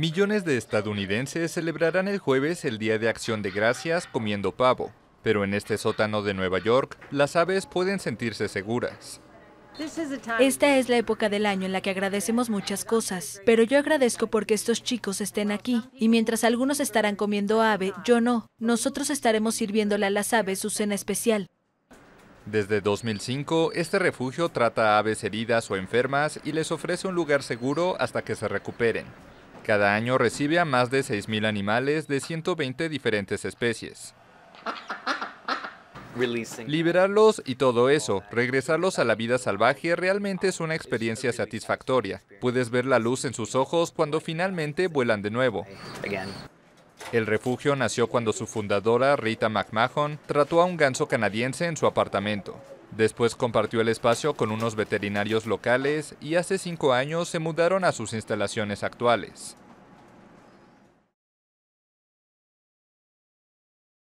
Millones de estadounidenses celebrarán el jueves el Día de Acción de Gracias comiendo pavo, pero en este sótano de Nueva York las aves pueden sentirse seguras. Esta es la época del año en la que agradecemos muchas cosas, pero yo agradezco porque estos chicos estén aquí, y mientras algunos estarán comiendo ave, yo no. Nosotros estaremos sirviéndole a las aves su cena especial. Desde 2005, este refugio trata a aves heridas o enfermas y les ofrece un lugar seguro hasta que se recuperen. Cada año recibe a más de 6.000 animales de 120 diferentes especies. Liberarlos y todo eso, regresarlos a la vida salvaje realmente es una experiencia satisfactoria. Puedes ver la luz en sus ojos cuando finalmente vuelan de nuevo. El refugio nació cuando su fundadora, Rita McMahon, trató a un ganso canadiense en su apartamento. Después compartió el espacio con unos veterinarios locales y hace cinco años se mudaron a sus instalaciones actuales.